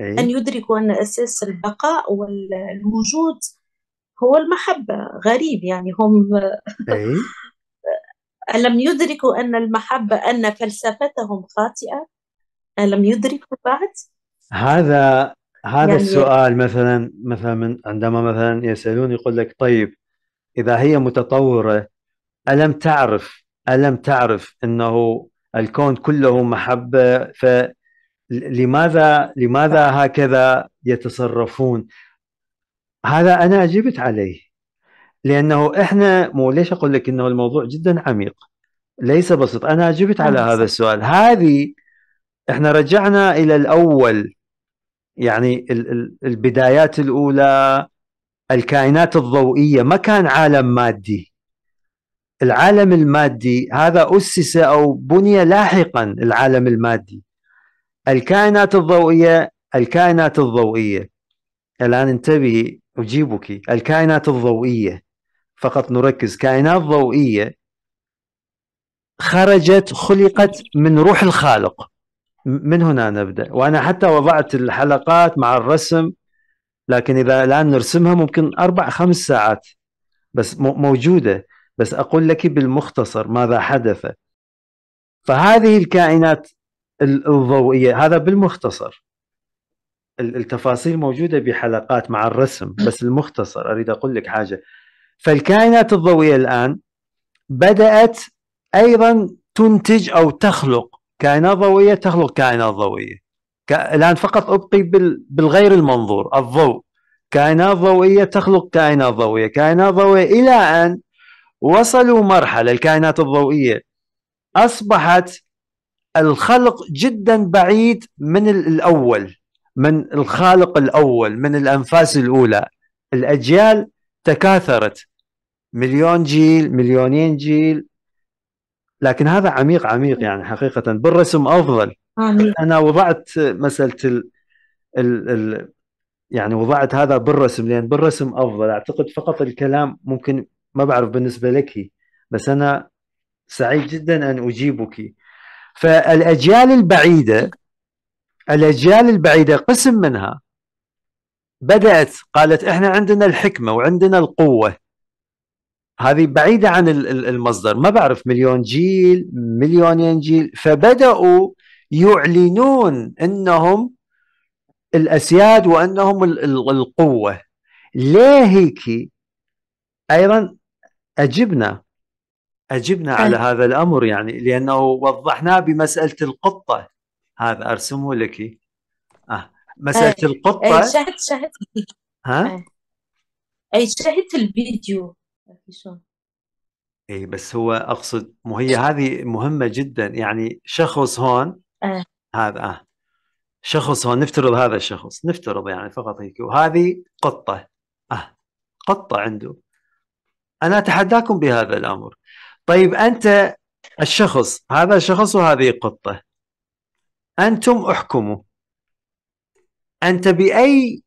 إيه. أن يدركوا أن أساس البقاء والوجود هو المحبة غريب يعني هم إيه. ألم يدركوا أن المحبة أن فلسفتهم خاطئة ألم يدركوا بعد هذا هذا يعني السؤال مثلا مثلا من عندما مثلا يسألون يقول لك طيب إذا هي متطورة ألم تعرف ألم تعرف أنه الكون كله محبة ف لماذا لماذا هكذا يتصرفون هذا انا اجبت عليه لانه احنا مو ليش اقول لك انه الموضوع جدا عميق ليس بسيط انا اجبت على نعم. هذا السؤال هذه احنا رجعنا الى الاول يعني البدايات الاولى الكائنات الضوئيه ما كان عالم مادي العالم المادي هذا اسس او بني لاحقا العالم المادي الكائنات الضوئية الكائنات الضوئية الآن انتبهي أجيبك الكائنات الضوئية فقط نركز كائنات ضوئية خرجت خلقت من روح الخالق من هنا نبدأ وأنا حتى وضعت الحلقات مع الرسم لكن إذا الآن نرسمها ممكن أربع خمس ساعات بس موجودة بس أقول لك بالمختصر ماذا حدث فهذه الكائنات الضوئيه هذا بالمختصر التفاصيل موجوده بحلقات مع الرسم بس المختصر اريد اقول لك حاجه فالكائنات الضوئيه الان بدات ايضا تنتج او تخلق كائنات ضوئيه تخلق كائنات ضوئيه الان فقط ابقي بالغير المنظور الضوء كائنات ضوئيه تخلق كائنات ضوئيه كائنات ضوئيه الى ان وصلوا مرحله الكائنات الضوئيه اصبحت الخلق جدا بعيد من الاول من الخالق الاول من الانفاس الاولى الاجيال تكاثرت مليون جيل مليونين جيل لكن هذا عميق عميق يعني حقيقه بالرسم افضل انا وضعت مساله ال... ال... ال... يعني وضعت هذا بالرسم لان بالرسم افضل اعتقد فقط الكلام ممكن ما بعرف بالنسبه لك بس انا سعيد جدا ان اجيبك فالاجيال البعيده الاجيال البعيده قسم منها بدات قالت احنا عندنا الحكمه وعندنا القوه هذه بعيده عن المصدر ما بعرف مليون جيل مليونين جيل فبداوا يعلنون انهم الاسياد وانهم القوه ليه هيك ايضا اجبنا اجبنا على هذا الامر يعني لانه وضحناه بمساله القطه هذا ارسمه لك آه. مساله أي. القطه أي شاهدت شاهدت ها اي شاهدت الفيديو شلون اي بس هو اقصد مو هي هذه مهمه جدا يعني شخص هون آه. هذا آه. شخص هون نفترض هذا الشخص نفترض يعني فقط هيك وهذه قطه آه. قطه عنده انا اتحداكم بهذا الامر طيب انت الشخص هذا شخص وهذه قطه انتم احكموا انت باي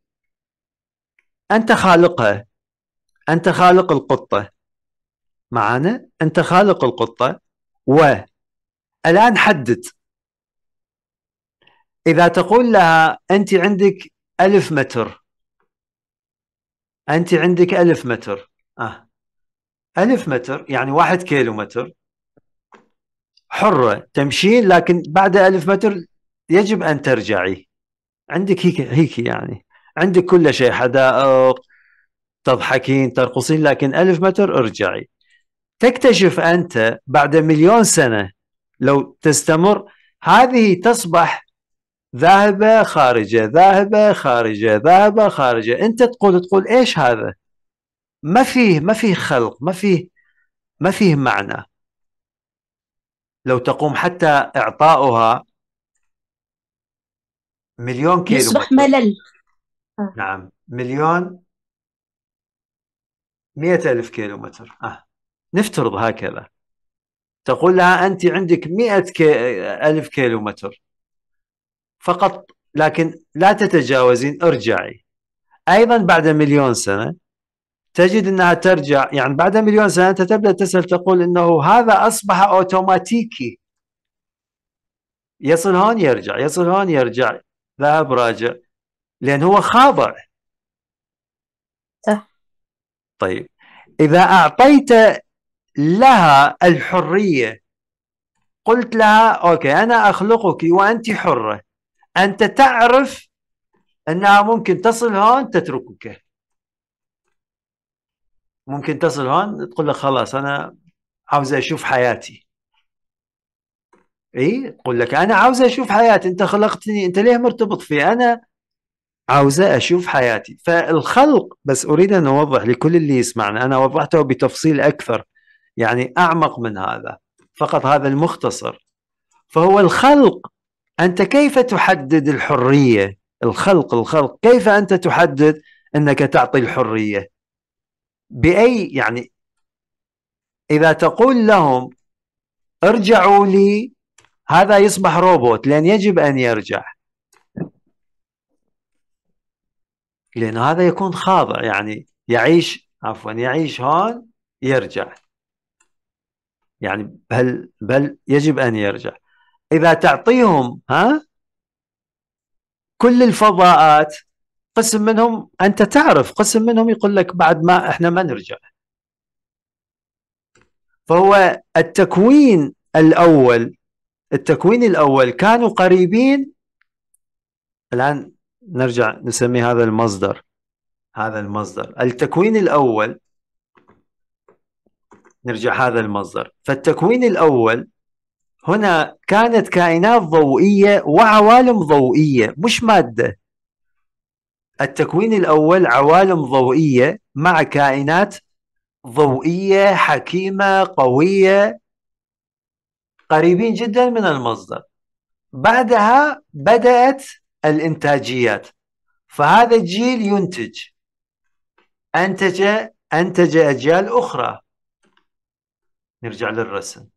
انت خالقها انت خالق القطه معانا انت خالق القطه و الان حدد اذا تقول لها انت عندك ألف متر انت عندك ألف متر آه. ألف متر يعني واحد كيلو متر حرة تمشين لكن بعد ألف متر يجب أن ترجعي عندك هيك هيك يعني عندك كل شيء حدائق تضحكين ترقصين لكن ألف متر ارجعي تكتشف أنت بعد مليون سنة لو تستمر هذه تصبح ذاهبة خارجة ذاهبة خارجة ذاهبة خارجة أنت تقول تقول إيش هذا ما فيه ما فيه خلق ما فيه ما فيه معنى لو تقوم حتى إعطاؤها مليون كيلو يصبح ملل آه. نعم مليون مئة ألف كيلو متر آه. نفترض هكذا تقول لها أنت عندك مئة كي... ألف كيلو متر فقط لكن لا تتجاوزين ارجعي أيضا بعد مليون سنة تجد انها ترجع يعني بعد مليون سنه انت تبدا تسال تقول انه هذا اصبح اوتوماتيكي يصل هون يرجع يصل هون يرجع ذهب راجع لان هو خاضع صح طيب اذا اعطيت لها الحريه قلت لها اوكي انا اخلقك وانت حره انت تعرف انها ممكن تصل هون تتركك ممكن تصل هون تقول لك خلاص انا عاوز اشوف حياتي اي تقول لك انا عاوز اشوف حياتي انت خلقتني انت ليه مرتبط في انا عاوزة أشوف حياتي فالخلق بس أريد أن أوضح لكل اللي يسمعنا أنا وضحته بتفصيل أكثر يعني أعمق من هذا فقط هذا المختصر فهو الخلق أنت كيف تحدد الحرية الخلق الخلق كيف أنت تحدد أنك تعطي الحرية باي يعني اذا تقول لهم ارجعوا لي هذا يصبح روبوت لان يجب ان يرجع لأن هذا يكون خاضع يعني يعيش عفوا يعيش هون يرجع يعني بل بل يجب أن يرجع إذا تعطيهم ها كل الفضاءات قسم منهم انت تعرف قسم منهم يقول لك بعد ما احنا ما نرجع فهو التكوين الاول التكوين الاول كانوا قريبين الان نرجع نسمي هذا المصدر هذا المصدر التكوين الاول نرجع هذا المصدر فالتكوين الاول هنا كانت كائنات ضوئيه وعوالم ضوئيه مش ماده التكوين الأول عوالم ضوئية مع كائنات ضوئية حكيمة قوية قريبين جدا من المصدر بعدها بدأت الإنتاجيات فهذا الجيل ينتج أنتج أنتج أجيال أخرى نرجع للرسم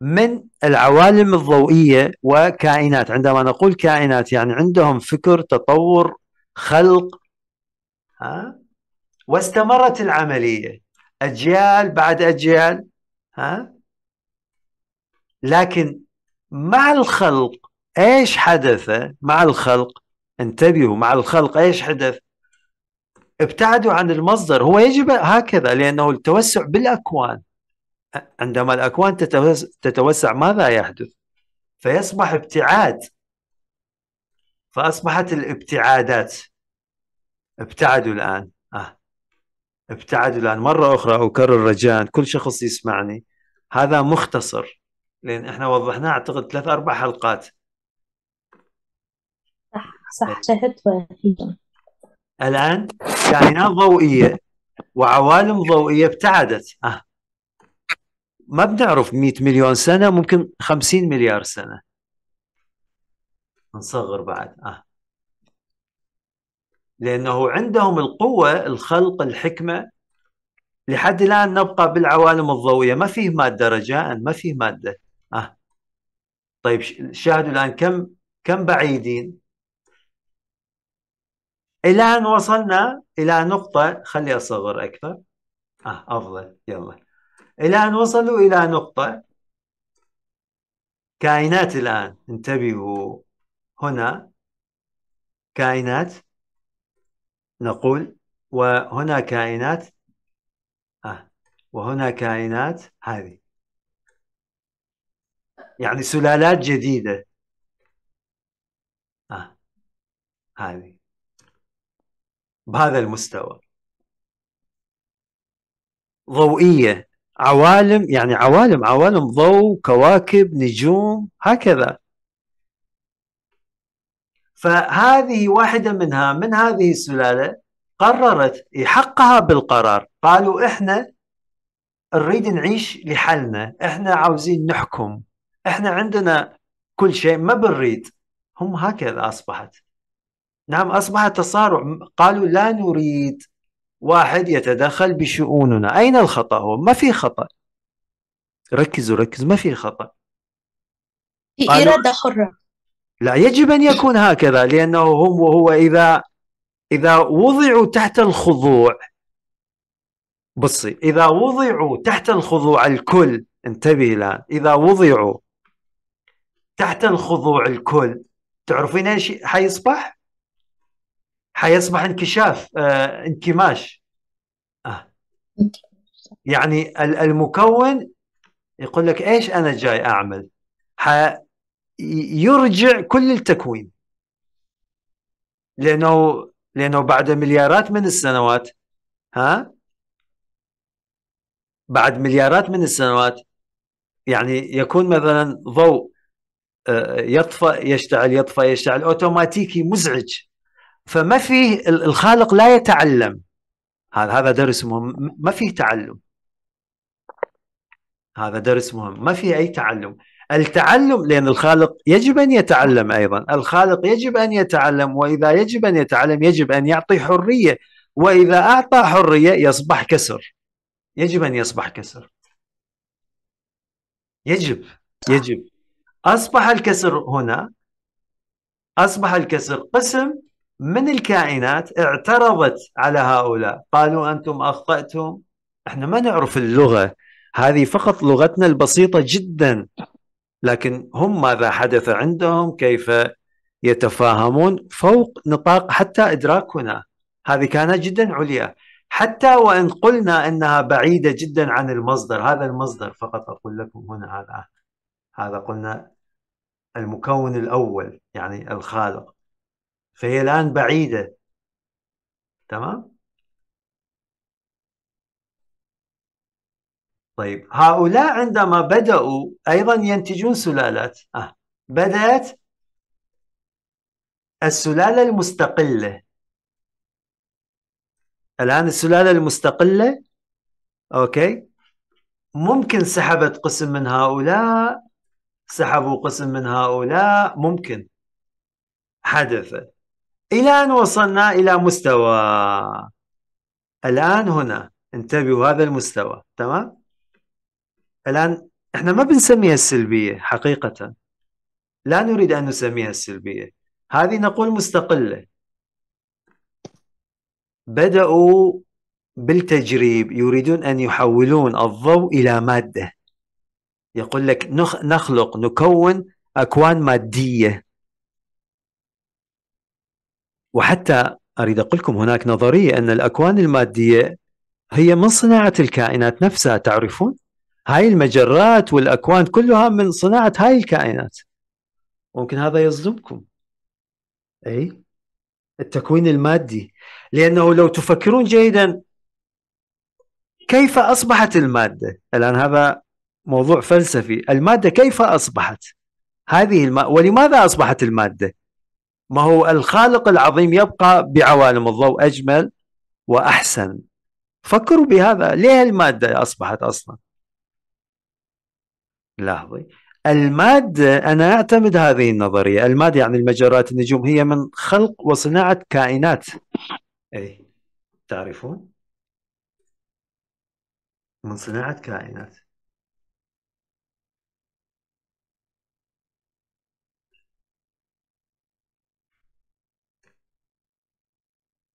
من العوالم الضوئية وكائنات عندما نقول كائنات يعني عندهم فكر تطور خلق ها واستمرت العملية أجيال بعد أجيال ها لكن مع الخلق ايش حدث مع الخلق انتبهوا مع الخلق ايش حدث ابتعدوا عن المصدر هو يجب هكذا لانه التوسع بالاكوان عندما الاكوان تتوسع ماذا يحدث فيصبح ابتعاد فأصبحت الابتعادات ابتعدوا الآن آه. ابتعدوا الآن مرة أخرى أكرر رجاء كل شخص يسمعني هذا مختصر لأن إحنا وضحناه أعتقد ثلاث أربع حلقات صح صح شاهدت الآن كائنات ضوئية وعوالم ضوئية ابتعدت آه. ما بنعرف 100 مليون سنة ممكن 50 مليار سنة نصغر بعد اه لانه عندهم القوه الخلق الحكمه لحد الان نبقى بالعوالم الضوئيه ما فيه ماده رجاء ما فيه ماده اه طيب شاهدوا الان كم كم بعيدين الى ان وصلنا الى نقطه خلي اصغر اكثر اه افضل يلا الى ان وصلوا الى نقطه كائنات الان انتبهوا هنا كائنات نقول وهنا كائنات آه وهنا كائنات هذه يعني سلالات جديدة آه هذه بهذا المستوى ضوئية عوالم يعني عوالم عوالم ضوء كواكب نجوم هكذا فهذه واحدة منها من هذه السلالة قررت حقها بالقرار قالوا إحنا نريد نعيش لحالنا إحنا عاوزين نحكم إحنا عندنا كل شيء ما بنريد هم هكذا أصبحت نعم أصبح تصارع قالوا لا نريد واحد يتدخل بشؤوننا أين الخطأ هو ما في خطأ ركزوا ركزوا ما في خطأ في إرادة حرة لا يجب أن يكون هكذا لأنه هم وهو إذا إذا وضعوا تحت الخضوع بصي إذا وضعوا تحت الخضوع الكل انتبهي الآن إذا وضعوا تحت الخضوع الكل تعرفين ايش حيصبح؟ حيصبح انكشاف آه، انكماش آه. يعني المكون يقول لك ايش انا جاي اعمل؟ ح... يرجع كل التكوين لانه لانه بعد مليارات من السنوات ها بعد مليارات من السنوات يعني يكون مثلا ضوء آه، يطفى يشتعل يطفى يشتعل اوتوماتيكي مزعج فما في الخالق لا يتعلم هذا هذا درس مهم ما فيه تعلم هذا درس مهم ما فيه اي تعلم التعلم لأن الخالق يجب أن يتعلم أيضا الخالق يجب أن يتعلم وإذا يجب أن يتعلم يجب أن يعطي حرية وإذا أعطى حرية يصبح كسر يجب أن يصبح كسر يجب يجب أصبح الكسر هنا أصبح الكسر قسم من الكائنات اعترضت على هؤلاء قالوا أنتم أخطأتم احنا ما نعرف اللغة هذه فقط لغتنا البسيطة جدا لكن هم ماذا حدث عندهم كيف يتفاهمون فوق نطاق حتى إدراكنا هذه كانت جدا عليا حتى وإن قلنا أنها بعيدة جدا عن المصدر هذا المصدر فقط أقول لكم هنا هذا هذا قلنا المكون الأول يعني الخالق فهي الآن بعيدة تمام طيب هؤلاء عندما بدأوا أيضا ينتجون سلالات آه. بدأت السلالة المستقلة الآن السلالة المستقلة أوكي ممكن سحبت قسم من هؤلاء سحبوا قسم من هؤلاء ممكن حدث إلى أن وصلنا إلى مستوى الآن هنا انتبهوا هذا المستوى تمام الآن احنا ما بنسميها السلبية حقيقة لا نريد أن نسميها السلبية هذه نقول مستقلة بدأوا بالتجريب يريدون أن يحولون الضوء إلى مادة يقول لك نخلق نكون أكوان مادية وحتى أريد أقول لكم هناك نظرية أن الأكوان المادية هي من صناعة الكائنات نفسها تعرفون هاي المجرات والاكوان كلها من صناعه هاي الكائنات ممكن هذا يصدمكم اي التكوين المادي لانه لو تفكرون جيدا كيف اصبحت الماده الان هذا موضوع فلسفي الماده كيف اصبحت هذه الم... ولماذا اصبحت الماده ما هو الخالق العظيم يبقى بعوالم الضوء اجمل واحسن فكروا بهذا ليه الماده اصبحت اصلا لحظه المادة أنا أعتمد هذه النظرية المادة يعني المجرات النجوم هي من خلق وصناعة كائنات أي تعرفون من صناعة كائنات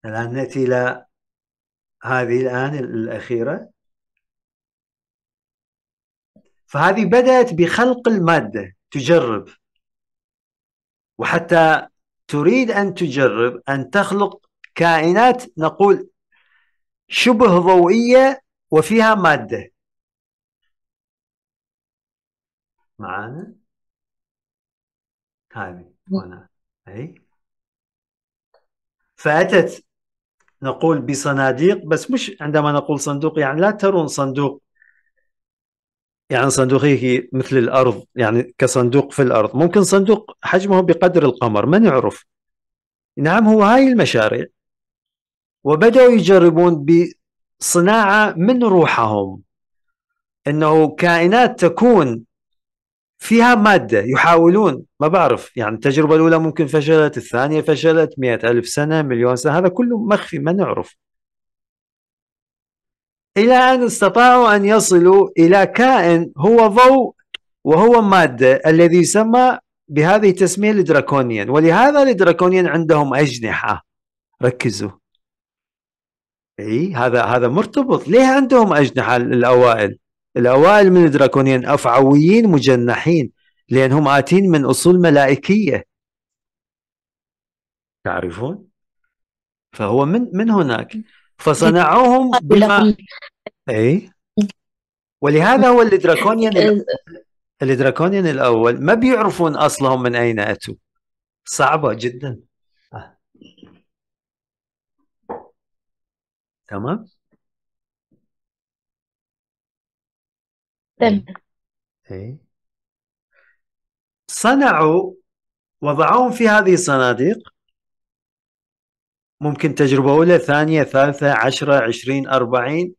الآن نأتي إلى هذه الآن الأخيرة فهذه بدأت بخلق المادة تجرب وحتى تريد أن تجرب أن تخلق كائنات نقول شبه ضوئية وفيها مادة معانا هذه هنا أي فأتت نقول بصناديق بس مش عندما نقول صندوق يعني لا ترون صندوق يعني صندوقه مثل الارض يعني كصندوق في الارض ممكن صندوق حجمه بقدر القمر ما نعرف نعم هو هاي المشاريع وبداوا يجربون بصناعه من روحهم انه كائنات تكون فيها مادة يحاولون ما بعرف يعني التجربة الأولى ممكن فشلت الثانية فشلت مئة ألف سنة مليون سنة هذا كله مخفي ما نعرف إلى أن استطاعوا أن يصلوا إلى كائن هو ضوء وهو مادة الذي يسمى بهذه التسمية الدراكونيان ولهذا الدراكونيان عندهم أجنحة ركزوا اي هذا هذا مرتبط ليه عندهم اجنحه الاوائل الاوائل من الدراكونيان افعويين مجنحين لانهم اتين من اصول ملائكيه تعرفون فهو من من هناك فصنعوهم بما اي ولهذا هو الدراكونيان الدراكونيان الاول ما بيعرفون اصلهم من اين اتوا صعبه جدا آه. تمام تمام اي صنعوا وضعوهم في هذه الصناديق ممكن تجربة أولى ثانية ثالثة عشرة عشرين أربعين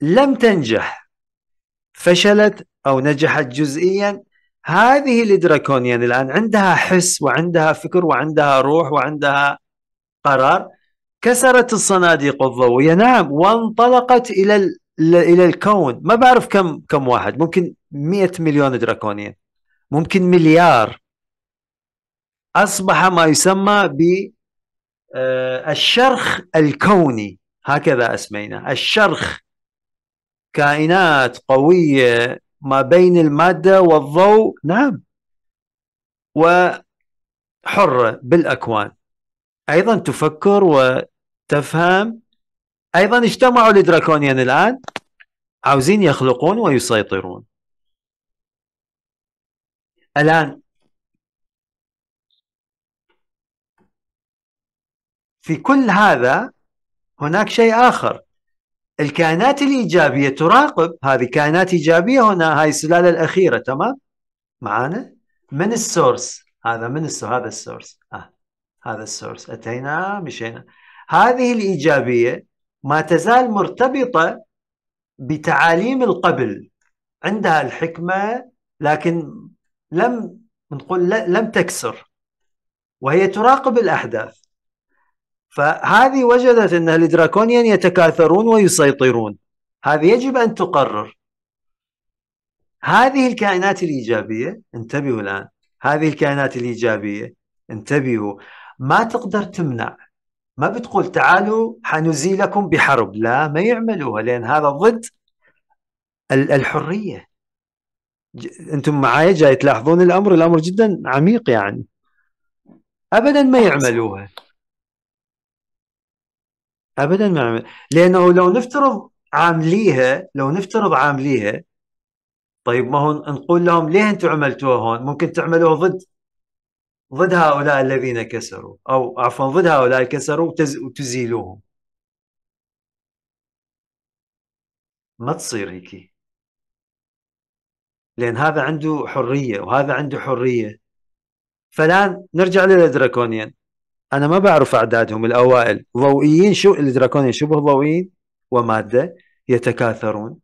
لم تنجح فشلت أو نجحت جزئيا هذه الإدراكونيان الآن عندها حس وعندها فكر وعندها روح وعندها قرار كسرت الصناديق الضوئية نعم وانطلقت إلى ال... إلى الكون ما بعرف كم كم واحد ممكن مئة مليون دراكونيان ممكن مليار أصبح ما يسمى ب آه، الشرخ الكوني هكذا اسميناه الشرخ كائنات قويه ما بين الماده والضوء نعم وحره بالاكوان ايضا تفكر وتفهم ايضا اجتمعوا الدراكونيان الان عاوزين يخلقون ويسيطرون الان في كل هذا هناك شيء آخر الكائنات الإيجابية تراقب هذه كائنات إيجابية هنا هاي السلالة الأخيرة تمام معانا من السورس هذا من السورس هذا السورس آه. هذا السورس أتينا مشينا هذه الإيجابية ما تزال مرتبطة بتعاليم القبل عندها الحكمة لكن لم نقول لم تكسر وهي تراقب الأحداث فهذه وجدت أن الدراكونيان يتكاثرون ويسيطرون هذه يجب أن تقرر هذه الكائنات الإيجابية انتبهوا الآن هذه الكائنات الإيجابية انتبهوا ما تقدر تمنع ما بتقول تعالوا حنزيلكم بحرب لا ما يعملوها لأن هذا ضد الحرية أنتم معايا جاي تلاحظون الأمر الأمر جدا عميق يعني أبدا ما يعملوها ابدا ما عمل لانه لو نفترض عامليها لو نفترض عامليها طيب ما هو نقول لهم ليه انتم عملتوها هون ممكن تعملوها ضد ضد هؤلاء الذين كسروا او عفوا ضد هؤلاء كسروا وتز... وتزيلوهم ما تصير هيك لان هذا عنده حريه وهذا عنده حريه فالان نرجع للدراكونيان انا ما بعرف اعدادهم الاوائل ضوئيين شو الدراكونين شبه ضوئيين وماده يتكاثرون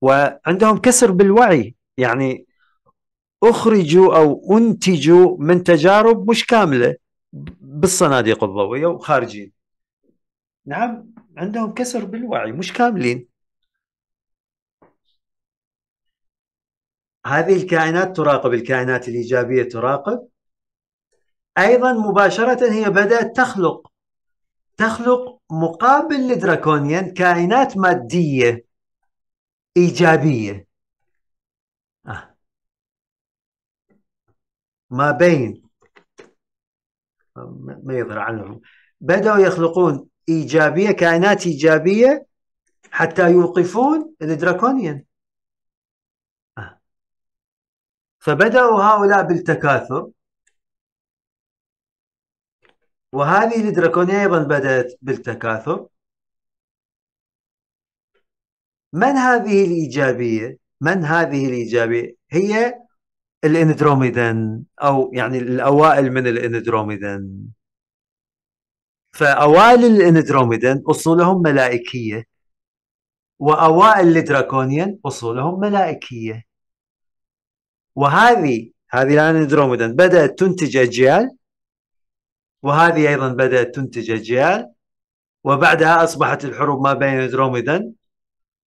وعندهم كسر بالوعي يعني اخرجوا او انتجوا من تجارب مش كامله بالصناديق الضوئيه وخارجين نعم عندهم كسر بالوعي مش كاملين هذه الكائنات تراقب الكائنات الايجابيه تراقب ايضا مباشره هي بدات تخلق تخلق مقابل لدراكونيان كائنات ماديه ايجابيه آه. ما بين ما يظهر عنهم بدأوا يخلقون إيجابية كائنات إيجابية حتى يوقفون الدراكونيان آه. فبدأوا هؤلاء بالتكاثر وهذه الدراكونية أيضا بدأت بالتكاثر من هذه الإيجابية؟ من هذه الإيجابية؟ هي الإندروميدان أو يعني الأوائل من الإندروميدان فأوائل الإندروميدان أصولهم ملائكية وأوائل الدراكونيان أصولهم ملائكية وهذه هذه الاندروميدن بدأت تنتج أجيال وهذه أيضا بدأت تنتج أجيال وبعدها أصبحت الحروب ما بين دروميدن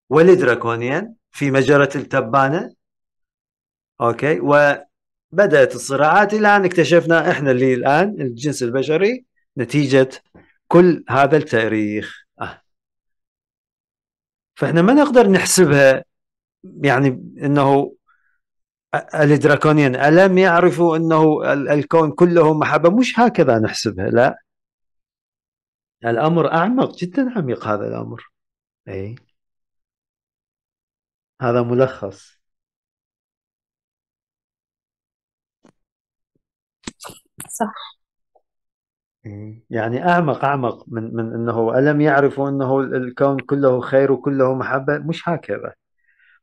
والدراكونيان في مجرة التبانة أوكي وبدأت الصراعات إلى أن اكتشفنا إحنا اللي الآن الجنس البشري نتيجة كل هذا التاريخ آه. فإحنا ما نقدر نحسبها يعني أنه الدراكونيان ألم يعرفوا أنه الكون كله محبة مش هكذا نحسبها لا الأمر أعمق جدا عميق هذا الأمر أي هذا ملخص صح إيه. يعني أعمق أعمق من من أنه ألم يعرفوا أنه الكون كله خير وكله محبة مش هكذا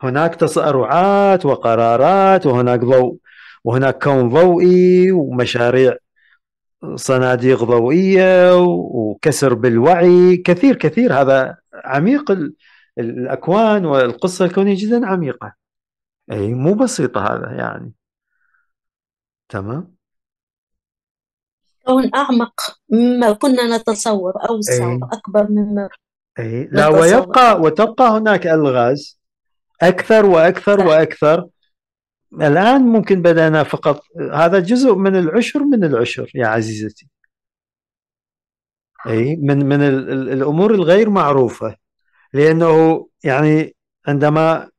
هناك تصارعات وقرارات وهناك ضوء وهناك كون ضوئي ومشاريع صناديق ضوئيه وكسر بالوعي كثير كثير هذا عميق الاكوان والقصه الكونيه جدا عميقه اي مو بسيطه هذا يعني تمام كون اعمق مما كنا نتصور اوسع اكبر مما اي لا ويبقى وتبقى هناك الغاز اكثر واكثر واكثر الان ممكن بدانا فقط هذا جزء من العشر من العشر يا عزيزتي اي من من الامور الغير معروفه لانه يعني عندما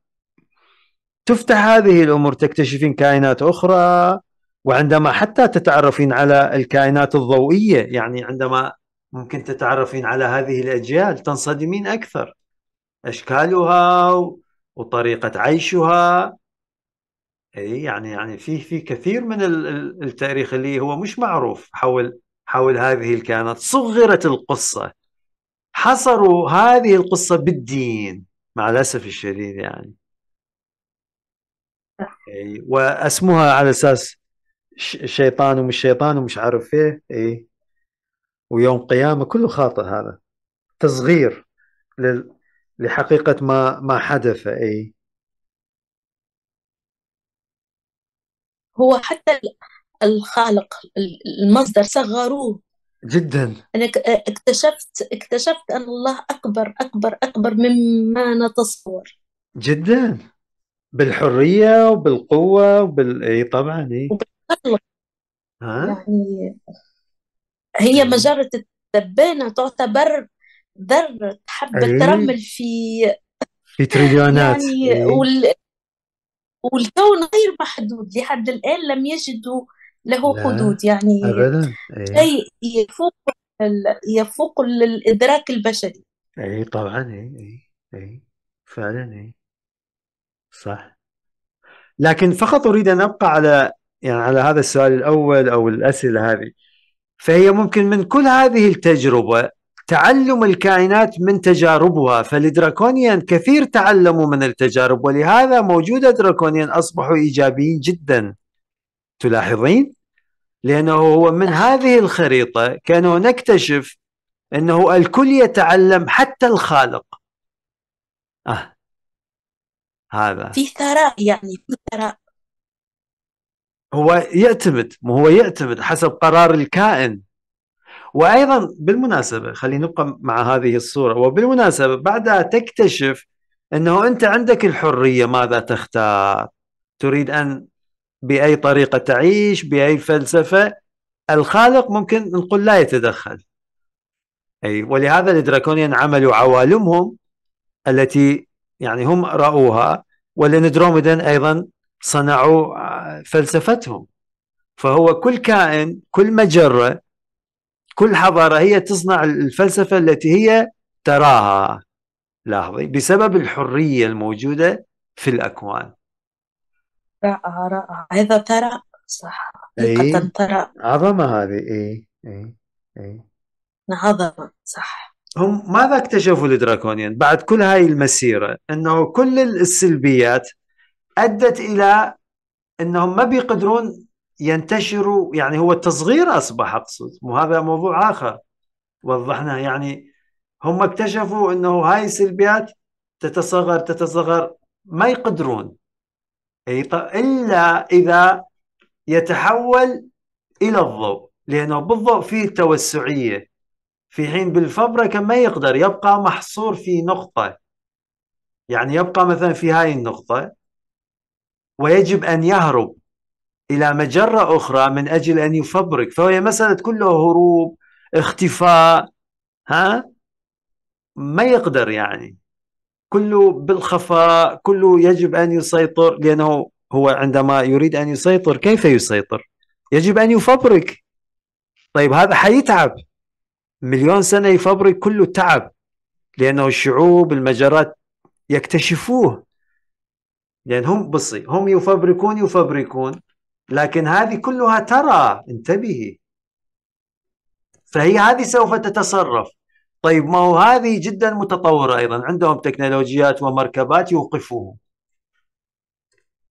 تفتح هذه الامور تكتشفين كائنات اخرى وعندما حتى تتعرفين على الكائنات الضوئيه يعني عندما ممكن تتعرفين على هذه الاجيال تنصدمين اكثر اشكالها وطريقة عيشها اي يعني يعني في في كثير من التاريخ اللي هو مش معروف حول حول هذه الكائنات صغرت القصة حصروا هذه القصة بالدين مع الأسف الشديد يعني أي واسمها على اساس شيطان ومش شيطان ومش عارف ايه اي ويوم قيامه كله خاطئ هذا تصغير لل لحقيقة ما ما حدث أي هو حتى الخالق المصدر صغروه جدا أنا اكتشفت اكتشفت أن الله أكبر أكبر أكبر مما نتصور جدا بالحرية وبالقوة وبال اي طبعا اي وبالخلق ها يعني هي مجرة التبانة تعتبر ذرة حبة أيه. رمل في في تريليونات يعني أيه. وال... والكون غير محدود لحد الآن لم يجدوا له لا. حدود يعني أبدا شيء أيه. يفوق ال... يفوق الإدراك البشري أي طبعا أي أي أي فعلا أي صح لكن فقط أريد أن أبقى على يعني على هذا السؤال الأول أو الأسئلة هذه فهي ممكن من كل هذه التجربة تعلم الكائنات من تجاربها فالدراكونيان كثير تعلموا من التجارب ولهذا موجود دراكونيان أصبحوا إيجابيين جدا تلاحظين؟ لأنه هو من هذه الخريطة كانوا نكتشف أنه الكل يتعلم حتى الخالق آه. هذا في ثراء يعني في ثراء هو يعتمد ما هو يعتمد حسب قرار الكائن وايضا بالمناسبه خلينا نبقى مع هذه الصوره وبالمناسبه بعدها تكتشف انه انت عندك الحريه ماذا تختار تريد ان باي طريقه تعيش باي فلسفه الخالق ممكن نقول لا يتدخل اي ولهذا الدراكونيان عملوا عوالمهم التي يعني هم راوها والاندروميدان ايضا صنعوا آه، فلسفتهم فهو كل كائن كل مجره كل حضارة هي تصنع الفلسفة التي هي تراها لاحظي بسبب الحرية الموجودة في الأكوان رائعة رائعة هذا ترى صح أي ترى عظمة هذه إي إي إي عظمة صح هم ماذا اكتشفوا الدراكونيين بعد كل هاي المسيرة انه كل السلبيات ادت الى انهم ما بيقدرون ينتشر يعني هو التصغير اصبح اقصد مو هذا موضوع اخر وضحناه يعني هم اكتشفوا انه هاي السلبيات تتصغر تتصغر ما يقدرون الا اذا يتحول الى الضوء لانه بالضوء فيه توسعيه في حين بالفبركه ما يقدر يبقى محصور في نقطه يعني يبقى مثلا في هاي النقطه ويجب ان يهرب إلى مجرة أخرى من أجل أن يفبرك فهي مسألة كلها هروب اختفاء ها ما يقدر يعني كله بالخفاء كله يجب أن يسيطر لأنه هو عندما يريد أن يسيطر كيف يسيطر يجب أن يفبرك طيب هذا حيتعب مليون سنة يفبرك كله تعب لأنه الشعوب المجرات يكتشفوه لأن هم بصي هم يفبركون يفبركون لكن هذه كلها ترى انتبهي فهي هذه سوف تتصرف طيب ما هو هذه جدا متطورة أيضا عندهم تكنولوجيات ومركبات يوقفوهم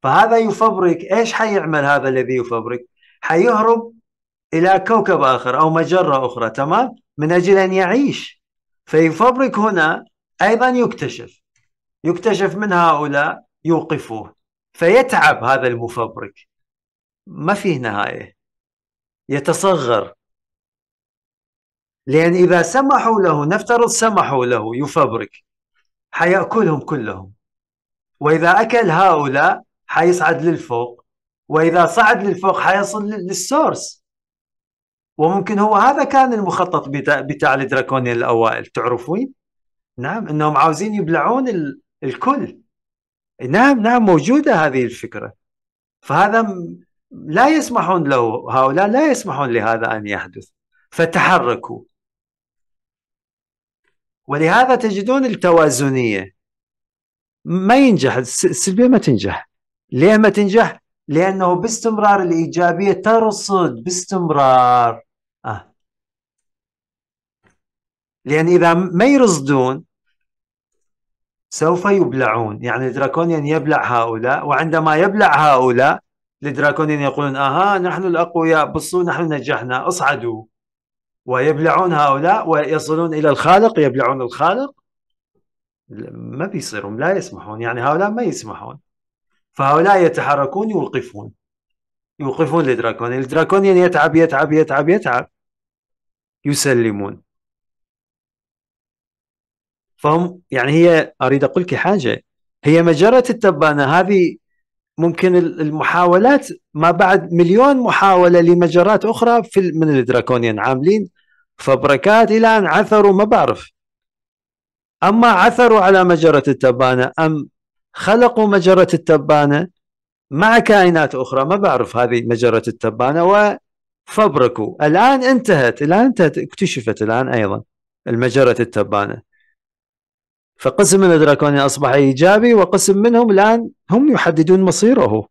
فهذا يفبرك ايش حيعمل هذا الذي يفبرك حيهرب إلى كوكب آخر أو مجرة أخرى تمام من أجل أن يعيش فيفبرك هنا أيضا يكتشف يكتشف من هؤلاء يوقفوه فيتعب هذا المفبرك ما فيه نهاية يتصغر لأن إذا سمحوا له نفترض سمحوا له يفبرك حيأكلهم كلهم وإذا أكل هؤلاء حيصعد للفوق وإذا صعد للفوق حيصل للسورس وممكن هو هذا كان المخطط بتاع, بتاع الدراكونيين الأوائل تعرفون؟ نعم أنهم عاوزين يبلعون ال... الكل نعم نعم موجودة هذه الفكرة فهذا لا يسمحون له هؤلاء لا يسمحون لهذا أن يحدث فتحركوا ولهذا تجدون التوازنية ما ينجح السلبية ما تنجح ليه ما تنجح؟ لأنه باستمرار الإيجابية ترصد باستمرار آه. لأن إذا ما يرصدون سوف يبلعون يعني الدراكونيان يبلع هؤلاء وعندما يبلع هؤلاء للدراكونين يقولون اها نحن الاقوياء بصوا نحن نجحنا اصعدوا ويبلعون هؤلاء ويصلون الى الخالق يبلعون الخالق ما بيصيرهم لا يسمحون يعني هؤلاء ما يسمحون فهؤلاء يتحركون يوقفون يوقفون لدراكونين الدراكونين يتعب يتعب يتعب يتعب يسلمون فهم يعني هي اريد اقول لك حاجه هي مجره التبانه هذه ممكن المحاولات ما بعد مليون محاوله لمجرات اخرى في من الدراكونيان عاملين فبركات الى ان عثروا ما بعرف اما عثروا على مجره التبانه ام خلقوا مجره التبانه مع كائنات اخرى ما بعرف هذه مجره التبانه وفبركوا الان انتهت الان انتهت اكتشفت الان ايضا المجره التبانه فقسم من الدراكوني اصبح ايجابي وقسم منهم الان هم يحددون مصيره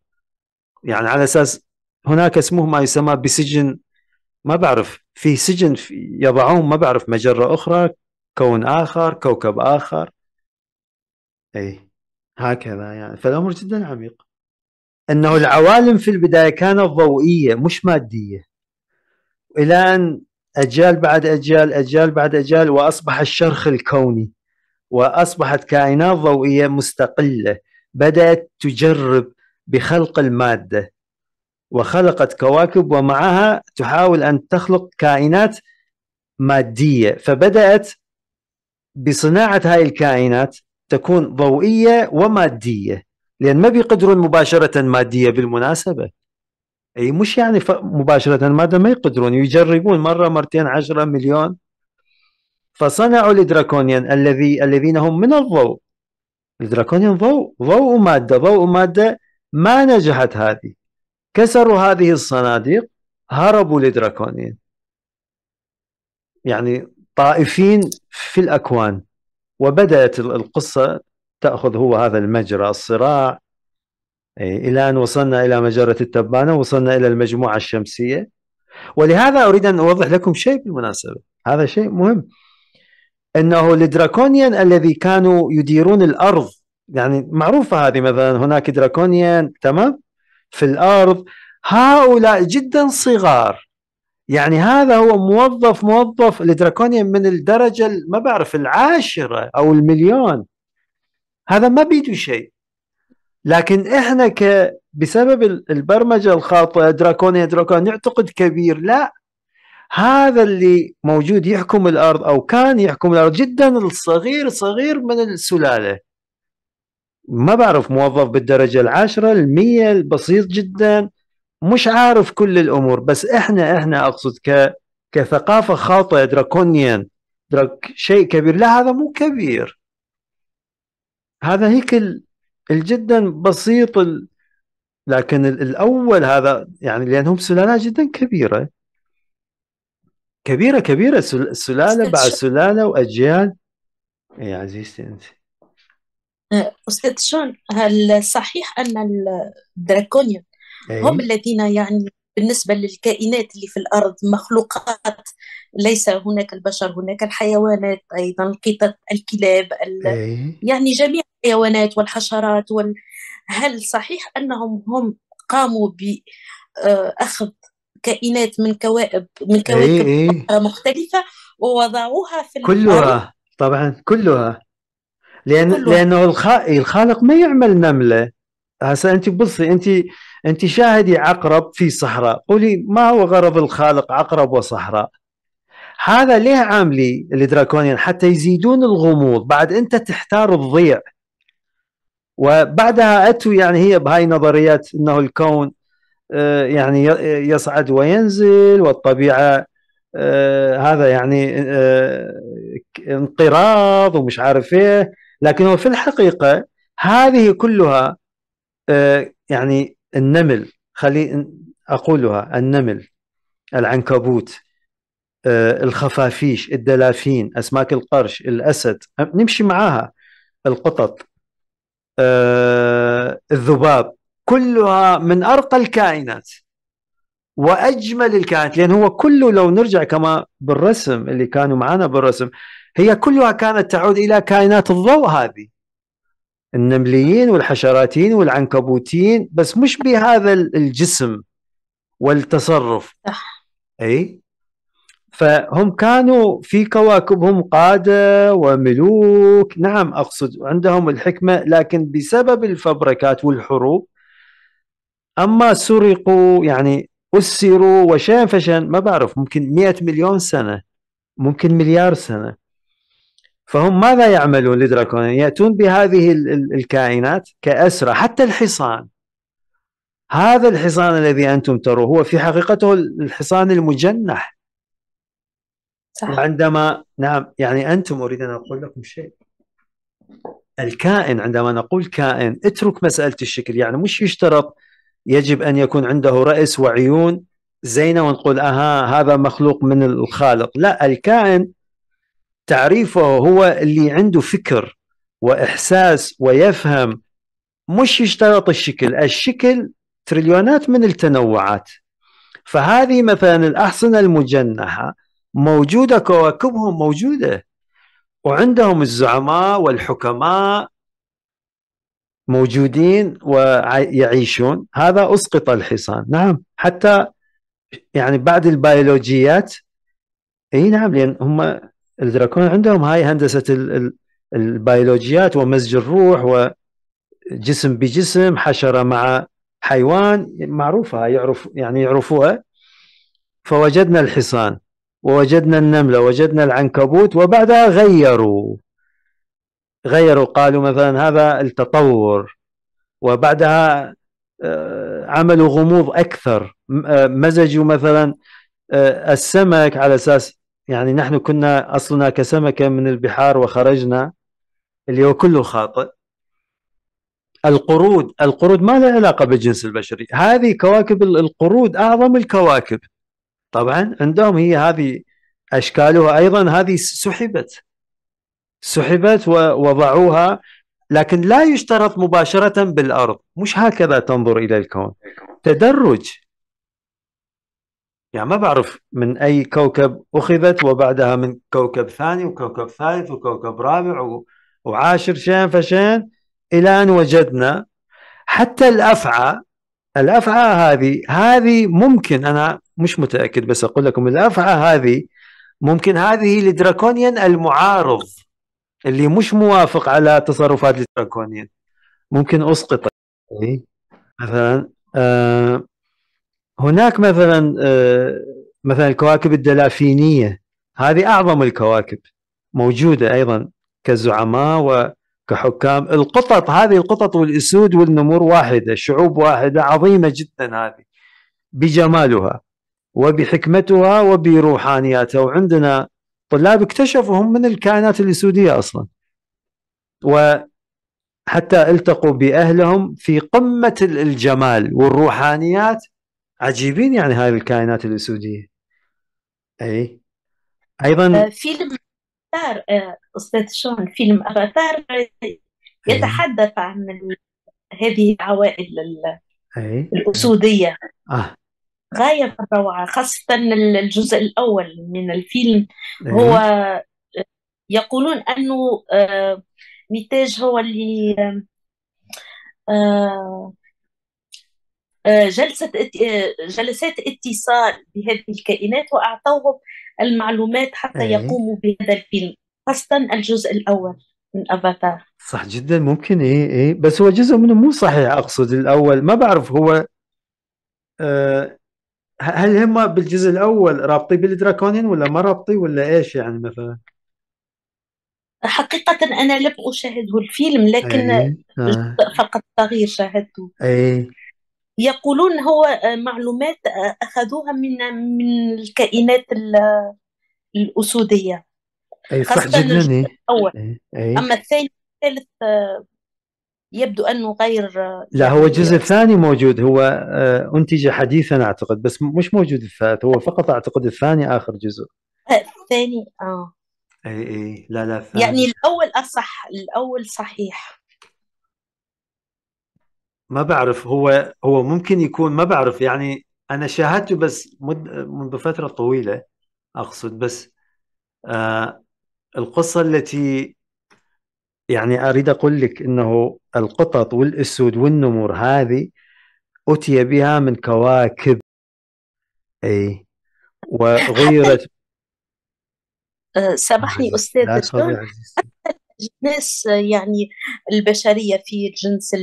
يعني على اساس هناك اسمه ما يسمى بسجن ما بعرف في سجن يضعون ما بعرف مجره اخرى كون اخر كوكب اخر اي هكذا يعني فالامر جدا عميق انه العوالم في البدايه كانت ضوئيه مش ماديه الى ان اجيال بعد اجيال اجيال بعد اجيال واصبح الشرخ الكوني واصبحت كائنات ضوئيه مستقله بدات تجرب بخلق الماده وخلقت كواكب ومعها تحاول ان تخلق كائنات ماديه فبدات بصناعه هاي الكائنات تكون ضوئيه وماديه لان ما بيقدرون مباشره ماديه بالمناسبه اي مش يعني مباشره ماده ما يقدرون يجربون مره مرتين عشرة مليون فصنعوا الدراكونيان الذي الذين هم من الضوء الدراكونيان ضوء ضوء مادة ضوء مادة ما نجحت هذه كسروا هذه الصناديق هربوا الدراكونيان يعني طائفين في الأكوان وبدأت القصة تأخذ هو هذا المجرى الصراع إيه، إلى أن وصلنا إلى مجرة التبانة وصلنا إلى المجموعة الشمسية ولهذا أريد أن أوضح لكم شيء بالمناسبة هذا شيء مهم انه الدراكونيان الذي كانوا يديرون الارض يعني معروفه هذه مثلا هناك دراكونيان تمام في الارض هؤلاء جدا صغار يعني هذا هو موظف موظف الدراكونيان من الدرجه ما بعرف العاشره او المليون هذا ما بيدو شيء لكن احنا ك بسبب البرمجه الخاطئه دراكونيا دراكون نعتقد كبير لا هذا اللي موجود يحكم الارض او كان يحكم الارض جدا الصغير صغير من السلاله ما بعرف موظف بالدرجه العاشره المية البسيط جدا مش عارف كل الامور بس احنا احنا اقصد ك كثقافه خاطئه دراكونيان درك شيء كبير لا هذا مو كبير هذا هيك الجدا بسيط ال... لكن الاول هذا يعني لانهم سلالات جدا كبيره كبيره كبيره سلاله بعد سلاله واجيال إيه يا عزيزتي انت آه، استاذ شون هل صحيح ان الدراكونيون إيه. هم الذين يعني بالنسبه للكائنات اللي في الارض مخلوقات ليس هناك البشر هناك الحيوانات ايضا القطط الكلاب ال... إيه. يعني جميع الحيوانات والحشرات وال... هل صحيح انهم هم قاموا باخذ كائنات من كوائب من إيه، كواكب أي أي. مختلفة ووضعوها في كلها الأرض. طبعا كلها لأن كله. لأنه الخالق ما يعمل نملة هسه أنت بصي أنت أنت شاهدي عقرب في صحراء قولي ما هو غرض الخالق عقرب وصحراء هذا ليه عاملي الدراكونيان حتى يزيدون الغموض بعد انت تحتار الضيع وبعدها اتوا يعني هي بهاي نظريات انه الكون آه، يعني آه، يصعد وينزل والطبيعه آه، هذا يعني انقراض ومش عارف ايه لكنه في الحقيقه هذه كلها يعني النمل خلي اقولها النمل العنكبوت الخفافيش الدلافين اسماك القرش الاسد نمشي معاها القطط الذباب كلها من ارقى الكائنات واجمل الكائنات لان هو كله لو نرجع كما بالرسم اللي كانوا معنا بالرسم هي كلها كانت تعود الى كائنات الضوء هذه النمليين والحشراتين والعنكبوتين بس مش بهذا الجسم والتصرف اي فهم كانوا في كواكبهم قاده وملوك نعم اقصد عندهم الحكمه لكن بسبب الفبركات والحروب اما سرقوا يعني اسروا وشان فشان ما بعرف ممكن مئة مليون سنه ممكن مليار سنه فهم ماذا يعملون لدراكونين ياتون بهذه الكائنات كاسرى حتى الحصان هذا الحصان الذي انتم تروه هو في حقيقته الحصان المجنح صح. عندما نعم يعني انتم اريد ان اقول لكم شيء الكائن عندما نقول كائن اترك مساله الشكل يعني مش يشترط يجب أن يكون عنده رأس وعيون زينة ونقول أها آه، هذا مخلوق من الخالق لا الكائن تعريفه هو اللي عنده فكر وإحساس ويفهم مش يشترط الشكل الشكل تريليونات من التنوعات فهذه مثلا الأحصنة المجنحة موجودة كواكبهم موجودة وعندهم الزعماء والحكماء موجودين ويعيشون هذا اسقط الحصان نعم حتى يعني بعد البيولوجيات اي نعم لان هم الدراكون عندهم هاي هندسه البيولوجيات ومزج الروح وجسم بجسم حشره مع حيوان معروفه يعرف يعني يعرفوها فوجدنا الحصان ووجدنا النمله وجدنا العنكبوت وبعدها غيروا غيروا قالوا مثلا هذا التطور وبعدها آه، عملوا غموض اكثر آه، مزجوا مثلا آه، السمك على اساس يعني نحن كنا اصلنا كسمكه من البحار وخرجنا اللي هو كله خاطئ القرود القرود ما لها علاقه بالجنس البشري هذه كواكب القرود اعظم الكواكب طبعا عندهم هي هذه اشكالها ايضا هذه سحبت سحبت ووضعوها لكن لا يشترط مباشرة بالأرض مش هكذا تنظر إلى الكون تدرج يعني ما بعرف من أي كوكب أخذت وبعدها من كوكب ثاني وكوكب ثالث وكوكب رابع وعاشر شين فشين إلى أن وجدنا حتى الأفعى الأفعى هذه هذه ممكن أنا مش متأكد بس أقول لكم الأفعى هذه ممكن هذه لدراكونيان المعارض اللي مش موافق على تصرفات لتراكونيان ممكن اسقطه إيه. مثلا آه، هناك مثلا آه، مثلا الكواكب الدلافينيه هذه اعظم الكواكب موجوده ايضا كزعماء وكحكام القطط هذه القطط والاسود والنمور واحده شعوب واحده عظيمه جدا هذه بجمالها وبحكمتها وبروحانياتها وعندنا طلاب اكتشفوا هم من الكائنات الاسوديه أصلا وحتى التقوا بأهلهم في قمة الجمال والروحانيات عجيبين يعني هاي الكائنات الاسوديه أي أيضا آه، فيلم أفاتار آه، أستاذ شون فيلم أفاتار يتحدث عن هذه العوائل الأسودية آه. غاية الروعة خاصة الجزء الأول من الفيلم إيه. هو يقولون أنه آه، ميتاج هو اللي آه، آه، جلسة جلسات اتصال بهذه الكائنات وأعطوهم المعلومات حتى إيه. يقوموا بهذا الفيلم خاصة الجزء الأول من افاتار صح جدا ممكن ايه ايه بس هو جزء منه مو صحيح اقصد الاول ما بعرف هو آه هل هم بالجزء الاول رابطي بالدراكونين ولا ما رابطي ولا ايش يعني مثلا حقيقة أنا لم أشاهده الفيلم لكن أي. آه. فقط صغير شاهدته أي. يقولون هو معلومات أخذوها من من الكائنات الأسودية أي صح خاصة جدا الأول أي. أي. أما الثاني الثالث آه، يبدو انه غير لا هو يعني الجزء يعني الثاني موجود هو آه، انتج حديثا اعتقد بس مش موجود الثالث هو فقط اعتقد الثاني اخر جزء آه، الثاني اه اي اي لا لا الثاني. يعني الاول اصح الاول صحيح ما بعرف هو هو ممكن يكون ما بعرف يعني انا شاهدته بس مد منذ فتره طويله اقصد بس آه القصه التي يعني اريد اقول لك انه القطط والاسود والنمور هذه اتي بها من كواكب اي وغيرت أه، سامحني استاذ الناس يعني البشريه في الجنس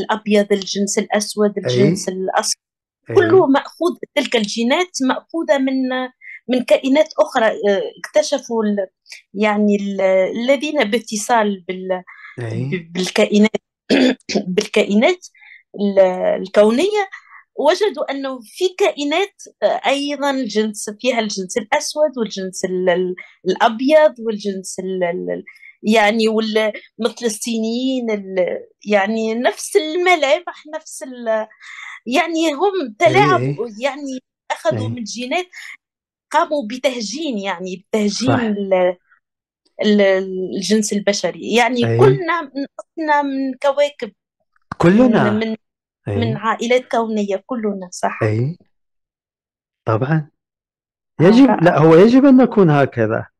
الابيض الجنس الاسود الجنس الاصفر كله ماخوذ تلك الجينات ماخوذه من من كائنات اخرى أه، اكتشفوا يعني الذين باتصال بال بالكائنات بالكائنات الكونيه وجدوا انه في كائنات آه، ايضا الجنس فيها الجنس الاسود والجنس الابيض والجنس يعني مثل الصينيين يعني نفس الملامح نفس يعني هم تلاعبوا يعني اخذوا من جينات قاموا بتهجين يعني بتهجين الجنس البشري يعني أي. كلنا من من كواكب كلنا من من, أي. من عائلات كونية كلنا صح أي طبعا يجب لا هو يجب أن نكون هكذا